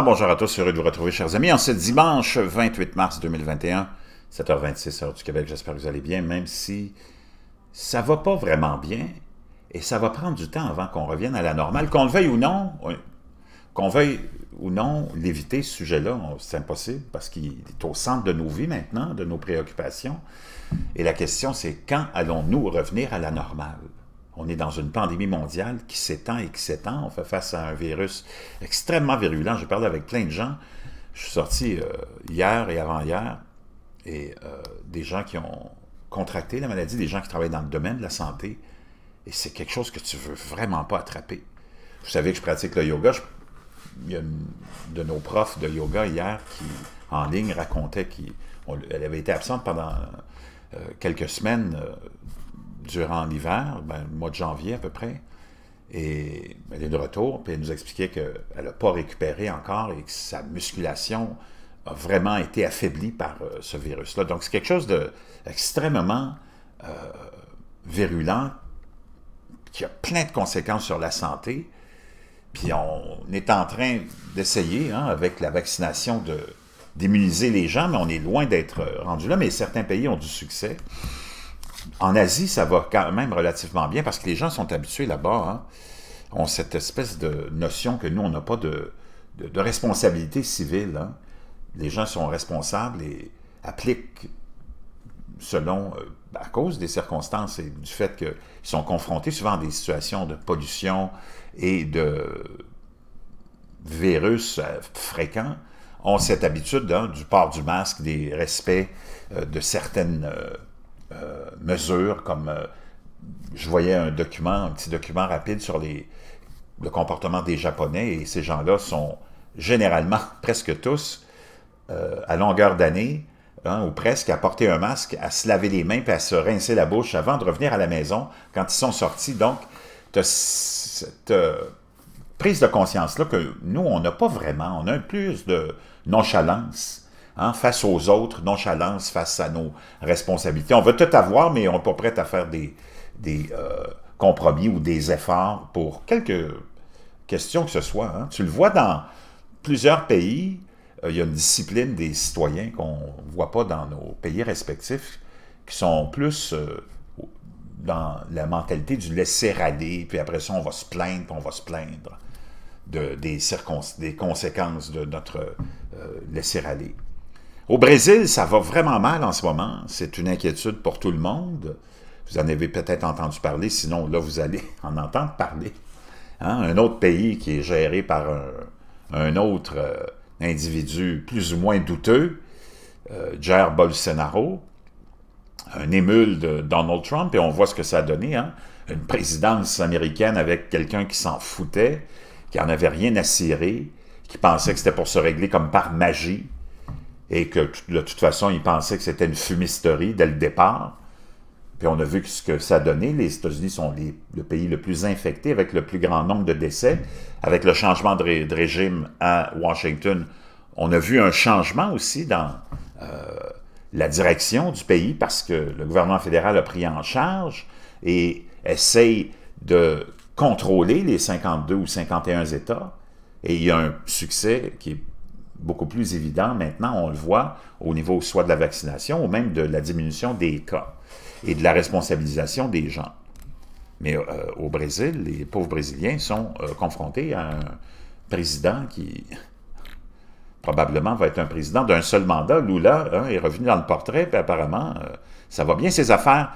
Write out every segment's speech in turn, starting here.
bonjour à tous, heureux de vous retrouver chers amis en ce dimanche 28 mars 2021, 7h26 heure du Québec, j'espère que vous allez bien, même si ça va pas vraiment bien et ça va prendre du temps avant qu'on revienne à la normale, qu'on le veuille ou non, qu'on veuille ou non l'éviter ce sujet-là, c'est impossible parce qu'il est au centre de nos vies maintenant, de nos préoccupations et la question c'est quand allons-nous revenir à la normale on est dans une pandémie mondiale qui s'étend et qui s'étend. On fait face à un virus extrêmement virulent. J'ai parlé avec plein de gens. Je suis sorti euh, hier et avant-hier, et euh, des gens qui ont contracté la maladie, des gens qui travaillent dans le domaine de la santé, et c'est quelque chose que tu veux vraiment pas attraper. Vous savez que je pratique le yoga. Il y a une de nos profs de yoga hier qui, en ligne, racontait qu'elle avait été absente pendant euh, quelques semaines durant l'hiver, ben, le mois de janvier à peu près. Et ben, elle est de retour, puis elle nous expliquait qu'elle n'a pas récupéré encore et que sa musculation a vraiment été affaiblie par euh, ce virus-là. Donc, c'est quelque chose d'extrêmement euh, virulent qui a plein de conséquences sur la santé. Puis on est en train d'essayer, hein, avec la vaccination, d'immuniser les gens, mais on est loin d'être rendu là. Mais certains pays ont du succès en Asie, ça va quand même relativement bien parce que les gens sont habitués là-bas. Hein. ont cette espèce de notion que nous, on n'a pas de, de, responsabilité civile. Hein. Les gens sont responsables et appliquent selon, euh, à cause des circonstances et du fait qu'ils sont confrontés souvent à des situations de pollution et de virus euh, fréquents, ont cette habitude hein, du port du masque, des respects euh, de certaines mesures, comme euh, je voyais un document, un petit document rapide sur les, le comportement des Japonais, et ces gens-là sont généralement, presque tous, euh, à longueur d'année, hein, ou presque, à porter un masque, à se laver les mains, puis à se rincer la bouche avant de revenir à la maison quand ils sont sortis. Donc, tu cette prise de conscience-là que nous, on n'a pas vraiment, on a plus de nonchalance Hein, face aux autres, nonchalance face à nos responsabilités. On veut tout avoir, mais on n'est pas prêt à faire des, euh, compromis ou des efforts pour quelques questions que ce soit. Hein. Tu le vois dans plusieurs pays, euh, il y a une discipline des citoyens qu'on ne voit pas dans nos pays respectifs, qui sont plus euh, dans la mentalité du laisser-aller, puis après ça, on va se plaindre, puis on va se plaindre de, des, conséquences de notre laisser-aller. Au Brésil, ça va vraiment mal en ce moment. C'est une inquiétude pour tout le monde. Vous en avez peut-être entendu parler, sinon là, vous allez en entendre parler. Hein? Un autre pays qui est géré par un, autre euh, individu plus ou moins douteux, euh, Jair Bolsonaro, un émule de Donald Trump, et on voit ce que ça a donné, hein? une présidence américaine avec quelqu'un qui s'en foutait, qui n'en avait rien à cirer, qui pensait que c'était pour se régler comme par magie, et que de toute façon, ils pensaient que c'était une fumisterie dès le départ. Puis on a vu ce que ça donnait. Les États-Unis sont le pays le plus infecté, avec le plus grand nombre de décès. Avec le changement de, régime à Washington, on a vu un changement aussi dans euh, la direction du pays parce que le gouvernement fédéral a pris en charge et essaye de contrôler les 52 ou 51 États. Et il y a un succès qui est beaucoup plus évident maintenant, on le voit, au niveau soit de la vaccination ou même de la diminution des cas et de la responsabilisation des gens. Mais euh, au Brésil, les pauvres Brésiliens sont euh, confrontés à un président qui probablement va être un président d'un seul mandat. Lula hein, est revenu dans le portrait, puis apparemment, euh, ça va bien ses affaires.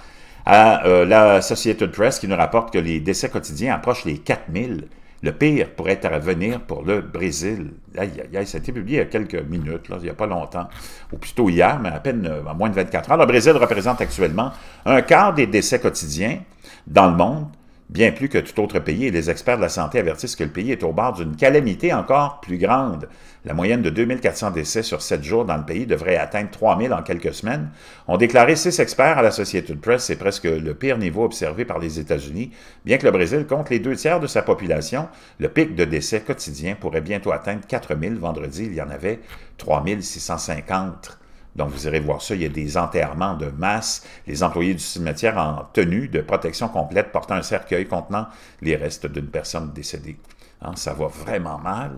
À la Société Press qui nous rapporte que les décès quotidiens approchent les 4000 le pire pourrait être à venir pour le Brésil. Aïe, aïe, aïe, ça a été publié il y a quelques minutes, il n'y a pas longtemps, ou plutôt hier, mais à peine euh, moins de 24 heures. Le Brésil représente actuellement un quart des décès quotidiens dans le monde Bien plus que tout autre pays, les experts de la santé avertissent que le pays est au bord d'une calamité encore plus grande. La moyenne de 2400 décès sur 7 jours dans le pays devrait atteindre 3000 en quelques semaines, ont déclaré six experts à la de Press. C'est presque le pire niveau observé par les États-Unis. Bien que le Brésil compte les deux tiers de sa population, le pic de décès quotidien pourrait bientôt atteindre 4000. Vendredi, il y en avait 3650. Donc, vous irez voir ça. Il y a des enterrements de masse. Les employés du cimetière en tenue de protection complète portant un cercueil contenant les restes d'une personne décédée. Hein, ça va vraiment mal.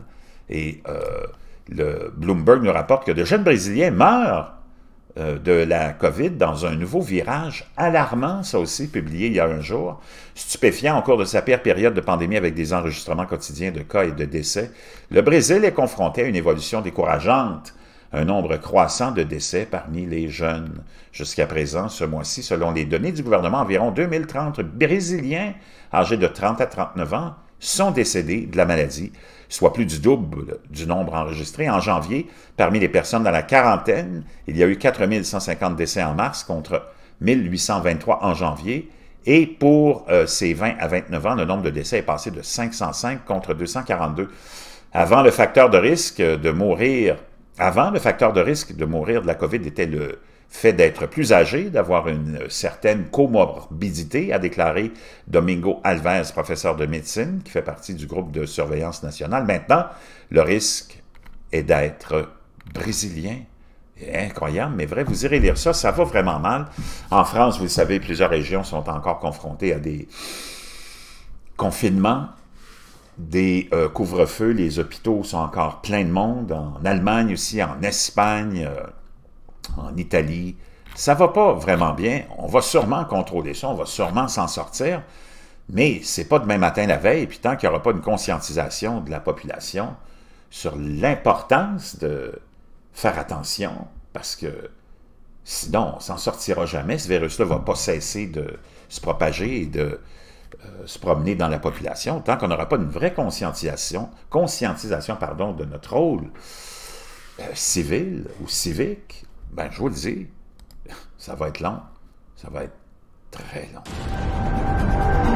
Et euh, le Bloomberg nous rapporte que de jeunes Brésiliens meurent euh, de la COVID dans un nouveau virage alarmant, ça aussi, publié il y a un jour, stupéfiant au cours de sa pire période de pandémie avec des enregistrements quotidiens de cas et de décès, le Brésil est confronté à une évolution décourageante un nombre croissant de décès parmi les jeunes. Jusqu'à présent, ce mois-ci, selon les données du gouvernement, environ 2030 Brésiliens âgés de 30 à 39 ans sont décédés de la maladie, soit plus du double du nombre enregistré en janvier. Parmi les personnes dans la quarantaine, il y a eu 150 décès en mars contre 1823 en janvier. Et pour euh, ces 20 à 29 ans, le nombre de décès est passé de 505 contre 242. Avant, le facteur de risque de mourir avant, le facteur de risque de mourir de la COVID était le fait d'être plus âgé, d'avoir une certaine comorbidité, a déclaré Domingo Alves, professeur de médecine, qui fait partie du groupe de surveillance nationale. Maintenant, le risque est d'être brésilien. Incroyable, mais vrai, vous irez lire ça, ça va vraiment mal. En France, vous savez, plusieurs régions sont encore confrontées à des confinements des euh, couvre-feux, les hôpitaux sont encore pleins de monde, en Allemagne aussi, en Espagne, euh, en Italie. Ça va pas vraiment bien. On va sûrement contrôler ça, on va sûrement s'en sortir, mais c'est pas demain matin la veille, puis tant qu'il n'y aura pas une conscientisation de la population sur l'importance de faire attention, parce que sinon, on s'en sortira jamais, ce virus-là va pas cesser de se propager et de euh, se promener dans la population, tant qu'on n'aura pas une vraie conscientisation, conscientisation pardon, de notre rôle euh, civil ou civique, ben, je vous le dis, ça va être long. Ça va être très long.